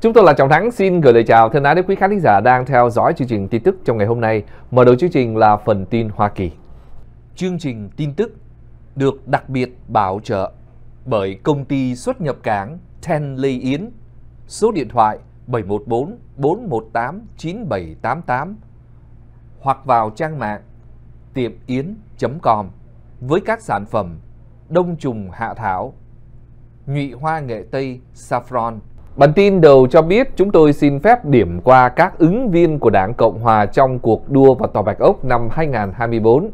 Chúng tôi là Trọng Thắng xin gửi lời chào thân ái đến quý khán giả đang theo dõi chương trình tin tức trong ngày hôm nay. Mở đầu chương trình là phần tin Hoa Kỳ. Chương trình tin tức được đặc biệt bảo trợ bởi công ty xuất nhập cảng Ten Lê Yến, số điện thoại 714 418 9788 hoặc vào trang mạng tiệm yến.com với các sản phẩm đông trùng hạ thảo, nhụy hoa nghệ tây saffron, Bản tin đầu cho biết chúng tôi xin phép điểm qua các ứng viên của Đảng Cộng Hòa trong cuộc đua vào Tòa Bạch Ốc năm 2024.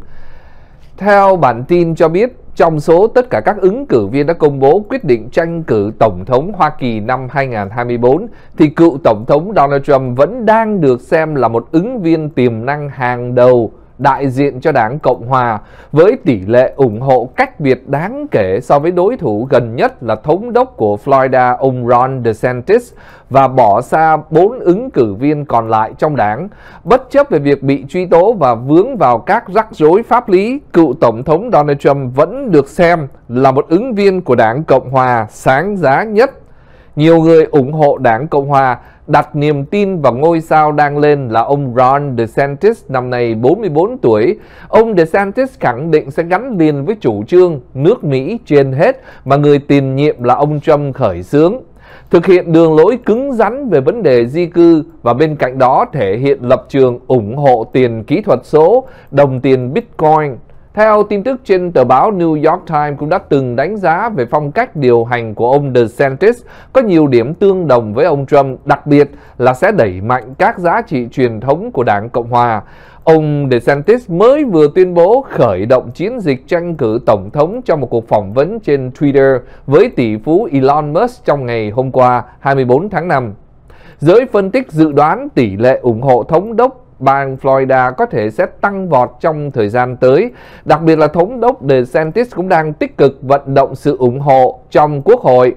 Theo bản tin cho biết, trong số tất cả các ứng cử viên đã công bố quyết định tranh cử Tổng thống Hoa Kỳ năm 2024, thì cựu Tổng thống Donald Trump vẫn đang được xem là một ứng viên tiềm năng hàng đầu đại diện cho đảng Cộng Hòa với tỷ lệ ủng hộ cách biệt đáng kể so với đối thủ gần nhất là thống đốc của Florida ông Ron DeSantis và bỏ xa bốn ứng cử viên còn lại trong đảng. Bất chấp về việc bị truy tố và vướng vào các rắc rối pháp lý, cựu Tổng thống Donald Trump vẫn được xem là một ứng viên của đảng Cộng Hòa sáng giá nhất nhiều người ủng hộ đảng Cộng Hòa đặt niềm tin vào ngôi sao đang lên là ông Ron DeSantis năm nay 44 tuổi. Ông DeSantis khẳng định sẽ gắn liền với chủ trương nước Mỹ trên hết mà người tiền nhiệm là ông Trump khởi xướng thực hiện đường lối cứng rắn về vấn đề di cư và bên cạnh đó thể hiện lập trường ủng hộ tiền kỹ thuật số, đồng tiền Bitcoin. Theo tin tức trên tờ báo New York Times cũng đã từng đánh giá về phong cách điều hành của ông DeSantis có nhiều điểm tương đồng với ông Trump, đặc biệt là sẽ đẩy mạnh các giá trị truyền thống của Đảng Cộng Hòa. Ông DeSantis mới vừa tuyên bố khởi động chiến dịch tranh cử tổng thống trong một cuộc phỏng vấn trên Twitter với tỷ phú Elon Musk trong ngày hôm qua 24 tháng 5. Giới phân tích dự đoán tỷ lệ ủng hộ thống đốc bang Florida có thể sẽ tăng vọt trong thời gian tới. Đặc biệt là thống đốc DeSantis cũng đang tích cực vận động sự ủng hộ trong quốc hội.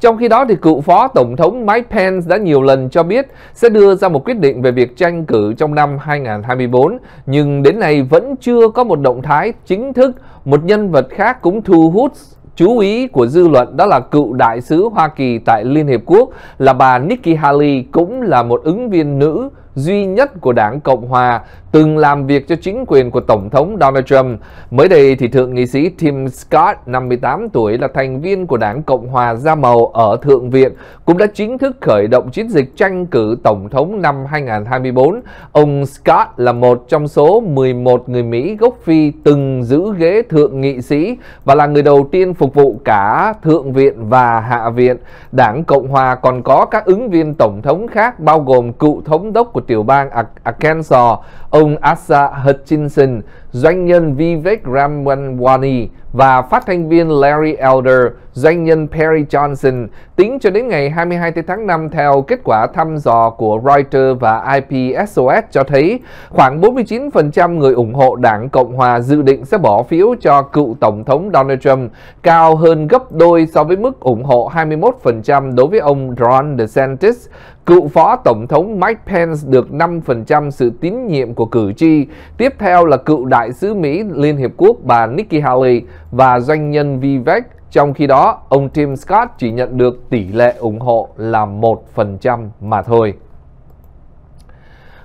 Trong khi đó, thì cựu phó tổng thống Mike Pence đã nhiều lần cho biết sẽ đưa ra một quyết định về việc tranh cử trong năm 2024, nhưng đến nay vẫn chưa có một động thái chính thức. Một nhân vật khác cũng thu hút chú ý của dư luận đó là cựu đại sứ Hoa Kỳ tại Liên Hiệp Quốc là bà Nikki Haley cũng là một ứng viên nữ duy nhất của đảng Cộng Hòa từng làm việc cho chính quyền của Tổng thống Donald Trump. Mới đây thì Thượng nghị sĩ Tim Scott, 58 tuổi, là thành viên của đảng Cộng Hòa Da Màu ở Thượng viện, cũng đã chính thức khởi động chiến dịch tranh cử Tổng thống năm 2024. Ông Scott là một trong số 11 người Mỹ gốc Phi từng giữ ghế Thượng nghị sĩ và là người đầu tiên phục vụ cả Thượng viện và Hạ viện. Đảng Cộng Hòa còn có các ứng viên Tổng thống khác bao gồm cựu thống đốc của của tiểu bang Arkansas, ông Asa Hutchinson, doanh nhân Vivek Ramanwani và phát thanh viên Larry Elder, doanh nhân Perry Johnson Tính cho đến ngày 22 tháng 5, theo kết quả thăm dò của Reuters và IPSOS cho thấy, khoảng 49% người ủng hộ Đảng Cộng Hòa dự định sẽ bỏ phiếu cho cựu Tổng thống Donald Trump, cao hơn gấp đôi so với mức ủng hộ 21% đối với ông Ron DeSantis. Cựu Phó Tổng thống Mike Pence được 5% sự tín nhiệm của cử tri. Tiếp theo là cựu Đại sứ Mỹ Liên Hiệp Quốc bà Nikki Haley và doanh nhân Vivek trong khi đó, ông Tim Scott chỉ nhận được tỷ lệ ủng hộ là 1% mà thôi.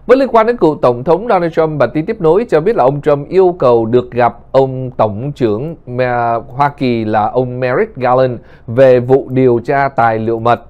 Với liên quan đến cựu Tổng thống Donald Trump, bản tin tiếp nối cho biết là ông Trump yêu cầu được gặp ông Tổng trưởng Hoa Kỳ là ông Merrick Garland về vụ điều tra tài liệu mật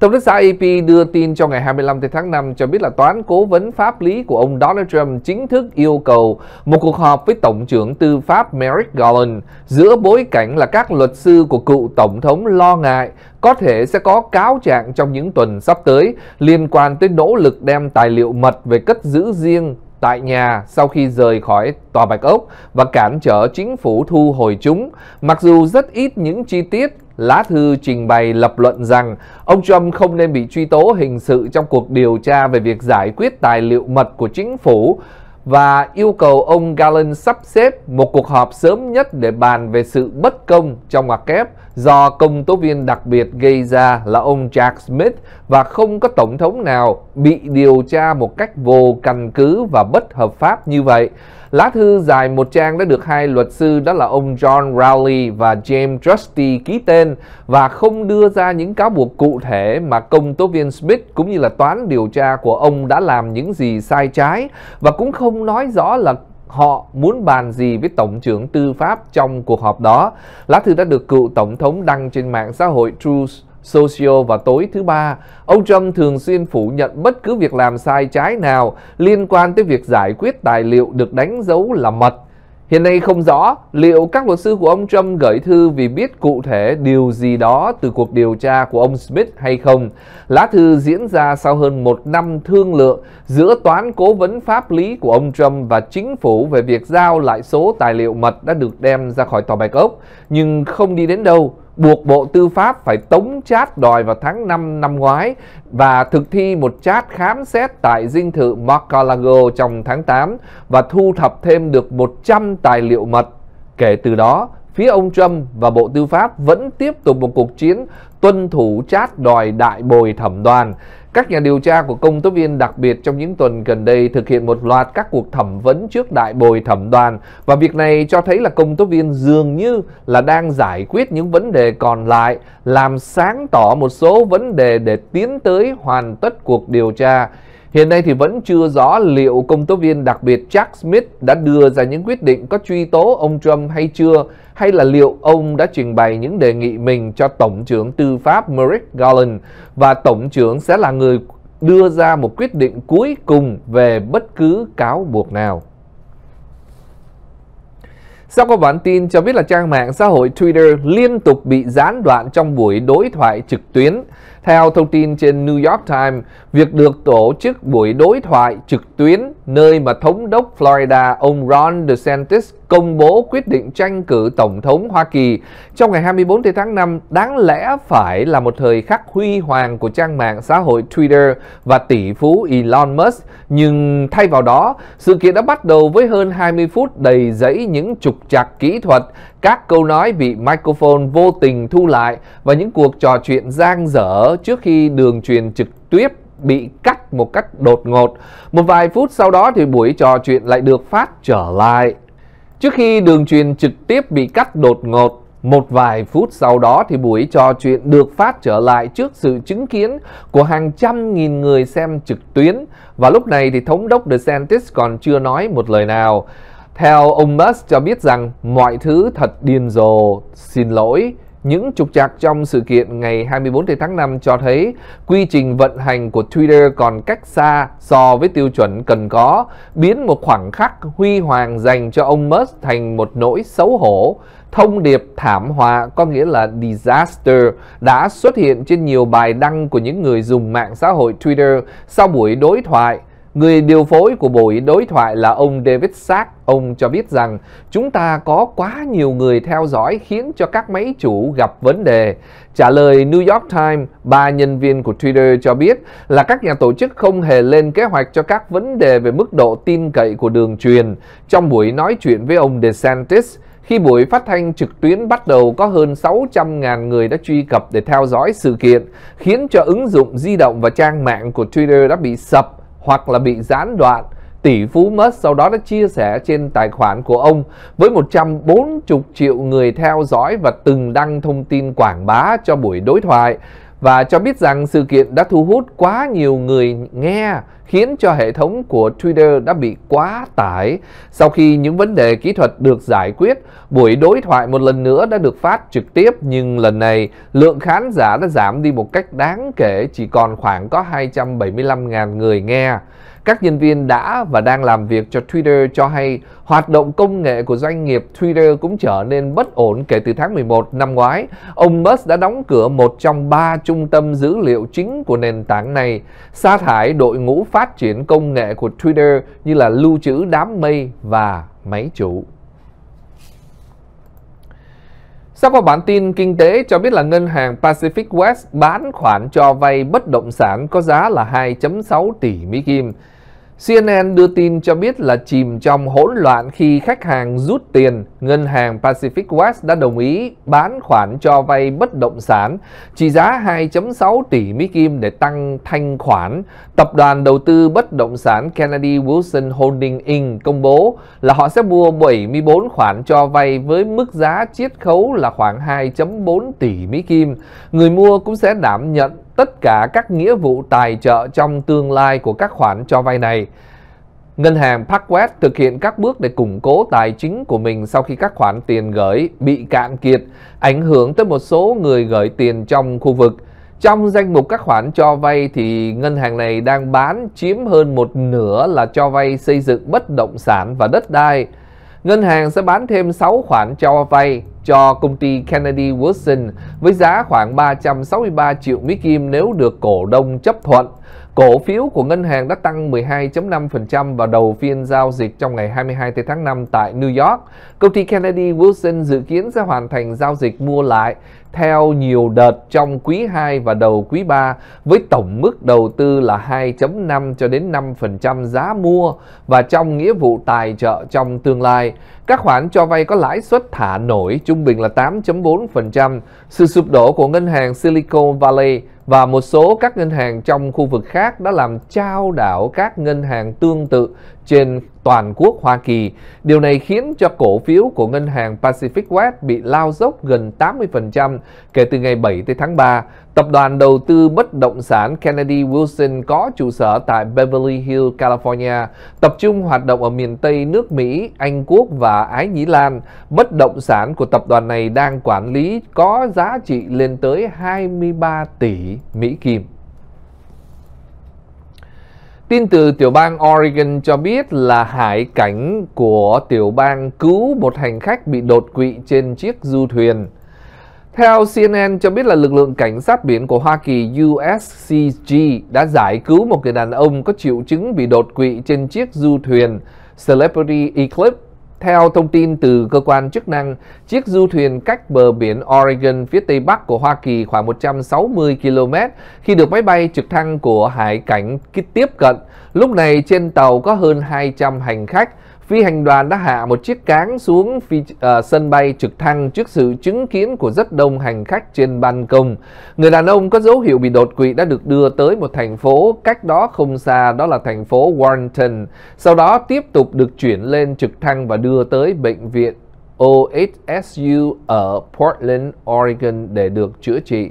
Tổng đốc xã AP đưa tin cho ngày 25 tháng 5 cho biết là toán cố vấn pháp lý của ông Donald Trump chính thức yêu cầu một cuộc họp với Tổng trưởng Tư pháp Merrick Garland giữa bối cảnh là các luật sư của cựu Tổng thống lo ngại có thể sẽ có cáo trạng trong những tuần sắp tới liên quan tới nỗ lực đem tài liệu mật về cất giữ riêng tại nhà sau khi rời khỏi tòa Bạch Ốc và cản trở chính phủ thu hồi chúng. Mặc dù rất ít những chi tiết lá thư trình bày lập luận rằng ông Trump không nên bị truy tố hình sự trong cuộc điều tra về việc giải quyết tài liệu mật của chính phủ và yêu cầu ông Garland sắp xếp một cuộc họp sớm nhất để bàn về sự bất công trong ngoặc kép do công tố viên đặc biệt gây ra là ông Jack Smith và không có tổng thống nào bị điều tra một cách vô căn cứ và bất hợp pháp như vậy. Lá thư dài một trang đã được hai luật sư đó là ông John Rowley và James Trusty ký tên và không đưa ra những cáo buộc cụ thể mà công tố viên Smith cũng như là toán điều tra của ông đã làm những gì sai trái và cũng không nói rõ là họ muốn bàn gì với Tổng trưởng Tư pháp trong cuộc họp đó. Lá thư đã được cựu Tổng thống đăng trên mạng xã hội Truth Social vào tối thứ ba, ông Trump thường xuyên phủ nhận bất cứ việc làm sai trái nào liên quan tới việc giải quyết tài liệu được đánh dấu là mật Hiện nay không rõ liệu các luật sư của ông Trump gửi thư vì biết cụ thể điều gì đó từ cuộc điều tra của ông Smith hay không. Lá thư diễn ra sau hơn một năm thương lượng giữa toán cố vấn pháp lý của ông Trump và chính phủ về việc giao lại số tài liệu mật đã được đem ra khỏi tòa Bạch Ốc, nhưng không đi đến đâu buộc Bộ Tư pháp phải tống chát đòi vào tháng 5 năm ngoái và thực thi một chát khám xét tại dinh thự Mar-a-Lago trong tháng 8 và thu thập thêm được 100 tài liệu mật. Kể từ đó, phía ông Trump và Bộ Tư pháp vẫn tiếp tục một cuộc chiến tuân thủ chát đòi đại bồi thẩm đoàn các nhà điều tra của công tố viên đặc biệt trong những tuần gần đây thực hiện một loạt các cuộc thẩm vấn trước đại bồi thẩm đoàn và việc này cho thấy là công tố viên dường như là đang giải quyết những vấn đề còn lại, làm sáng tỏ một số vấn đề để tiến tới hoàn tất cuộc điều tra. Hiện nay thì vẫn chưa rõ liệu công tố viên đặc biệt Jack Smith đã đưa ra những quyết định có truy tố ông Trump hay chưa, hay là liệu ông đã trình bày những đề nghị mình cho Tổng trưởng Tư pháp Merrick Garland và Tổng trưởng sẽ là người đưa ra một quyết định cuối cùng về bất cứ cáo buộc nào. Sau có bản tin cho biết là trang mạng xã hội Twitter liên tục bị gián đoạn trong buổi đối thoại trực tuyến. Theo thông tin trên New York Times, việc được tổ chức buổi đối thoại trực tuyến nơi mà thống đốc Florida ông Ron DeSantis công bố quyết định tranh cử tổng thống Hoa Kỳ trong ngày 24 tháng 5 đáng lẽ phải là một thời khắc huy hoàng của trang mạng xã hội Twitter và tỷ phú Elon Musk nhưng thay vào đó, sự kiện đã bắt đầu với hơn 20 phút đầy dẫy những trục trặc kỹ thuật, các câu nói bị microphone vô tình thu lại và những cuộc trò chuyện giang dở trước khi đường truyền trực tiếp bị cắt một cách đột ngột. Một vài phút sau đó thì buổi trò chuyện lại được phát trở lại. Trước khi đường truyền trực tiếp bị cắt đột ngột, một vài phút sau đó thì buổi trò chuyện được phát trở lại trước sự chứng kiến của hàng trăm nghìn người xem trực tuyến và lúc này thì thống đốc DeSantis còn chưa nói một lời nào. Theo ông Musk cho biết rằng mọi thứ thật điên rồ, xin lỗi, những trục trặc trong sự kiện ngày 24 tháng 5 cho thấy quy trình vận hành của Twitter còn cách xa so với tiêu chuẩn cần có, biến một khoảng khắc huy hoàng dành cho ông Musk thành một nỗi xấu hổ. Thông điệp thảm họa có nghĩa là disaster đã xuất hiện trên nhiều bài đăng của những người dùng mạng xã hội Twitter sau buổi đối thoại Người điều phối của buổi đối thoại là ông David Sack. Ông cho biết rằng chúng ta có quá nhiều người theo dõi khiến cho các máy chủ gặp vấn đề. Trả lời New York Times, ba nhân viên của Twitter cho biết là các nhà tổ chức không hề lên kế hoạch cho các vấn đề về mức độ tin cậy của đường truyền. Trong buổi nói chuyện với ông DeSantis, khi buổi phát thanh trực tuyến bắt đầu có hơn 600.000 người đã truy cập để theo dõi sự kiện, khiến cho ứng dụng di động và trang mạng của Twitter đã bị sập hoặc là bị gián đoạn, tỷ phú Musk sau đó đã chia sẻ trên tài khoản của ông với 140 triệu người theo dõi và từng đăng thông tin quảng bá cho buổi đối thoại và cho biết rằng sự kiện đã thu hút quá nhiều người nghe khiến cho hệ thống của Twitter đã bị quá tải. Sau khi những vấn đề kỹ thuật được giải quyết, buổi đối thoại một lần nữa đã được phát trực tiếp nhưng lần này lượng khán giả đã giảm đi một cách đáng kể chỉ còn khoảng có 275.000 người nghe. Các nhân viên đã và đang làm việc cho Twitter cho hay hoạt động công nghệ của doanh nghiệp Twitter cũng trở nên bất ổn kể từ tháng 11 năm ngoái. Ông Musk đã đóng cửa một trong ba trung tâm dữ liệu chính của nền tảng này, sa thải đội ngũ phát triển công nghệ của Twitter như là lưu trữ đám mây và máy chủ. Sau qua bản tin kinh tế cho biết là ngân hàng Pacific West bán khoản cho vay bất động sản có giá là 2.6 tỷ Mỹ Kim. CNN đưa tin cho biết là chìm trong hỗn loạn khi khách hàng rút tiền, ngân hàng Pacific West đã đồng ý bán khoản cho vay bất động sản trị giá 2.6 tỷ Mỹ Kim để tăng thanh khoản. Tập đoàn đầu tư bất động sản Kennedy Wilson Holding Inc. công bố là họ sẽ mua 74 khoản cho vay với mức giá chiết khấu là khoảng 2.4 tỷ Mỹ Kim. Người mua cũng sẽ đảm nhận tất cả các nghĩa vụ tài trợ trong tương lai của các khoản cho vay này. Ngân hàng Parkwest thực hiện các bước để củng cố tài chính của mình sau khi các khoản tiền gửi bị cạn kiệt, ảnh hưởng tới một số người gửi tiền trong khu vực. Trong danh mục các khoản cho vay thì ngân hàng này đang bán chiếm hơn một nửa là cho vay xây dựng bất động sản và đất đai ngân hàng sẽ bán thêm 6 khoản cho vay cho công ty Kennedy Wilson với giá khoảng 363 triệu Mỹ Kim nếu được cổ đông chấp thuận. Cổ phiếu của ngân hàng đã tăng 12.5% vào đầu phiên giao dịch trong ngày 22 tháng 5 tại New York. Công ty Kennedy Wilson dự kiến sẽ hoàn thành giao dịch mua lại theo nhiều đợt trong quý 2 và đầu quý 3 với tổng mức đầu tư là 2.5 cho đến 5% giá mua và trong nghĩa vụ tài trợ trong tương lai. Các khoản cho vay có lãi suất thả nổi trung bình là 8.4%. Sự sụp đổ của ngân hàng Silicon Valley và một số các ngân hàng trong khu vực khác đã làm trao đảo các ngân hàng tương tự trên toàn quốc Hoa Kỳ. Điều này khiến cho cổ phiếu của ngân hàng Pacific West bị lao dốc gần 80% kể từ ngày 7 tới tháng 3. Tập đoàn đầu tư bất động sản Kennedy Wilson có trụ sở tại Beverly Hills, California, tập trung hoạt động ở miền Tây nước Mỹ, Anh Quốc và Ái Nhĩ Lan. Bất động sản của tập đoàn này đang quản lý có giá trị lên tới 23 tỷ Mỹ Kim. Tin từ tiểu bang Oregon cho biết là hải cảnh của tiểu bang cứu một hành khách bị đột quỵ trên chiếc du thuyền. Theo CNN cho biết là lực lượng cảnh sát biển của Hoa Kỳ USCG đã giải cứu một người đàn ông có triệu chứng bị đột quỵ trên chiếc du thuyền Celebrity Eclipse theo thông tin từ cơ quan chức năng, chiếc du thuyền cách bờ biển Oregon phía tây bắc của Hoa Kỳ khoảng 160 km khi được máy bay trực thăng của hải cảnh tiếp cận. Lúc này trên tàu có hơn 200 hành khách, phi hành đoàn đã hạ một chiếc cáng xuống phi, uh, sân bay trực thăng trước sự chứng kiến của rất đông hành khách trên ban công. Người đàn ông có dấu hiệu bị đột quỵ đã được đưa tới một thành phố cách đó không xa, đó là thành phố Warrington. Sau đó tiếp tục được chuyển lên trực thăng và đưa tới bệnh viện OHSU ở Portland, Oregon để được chữa trị.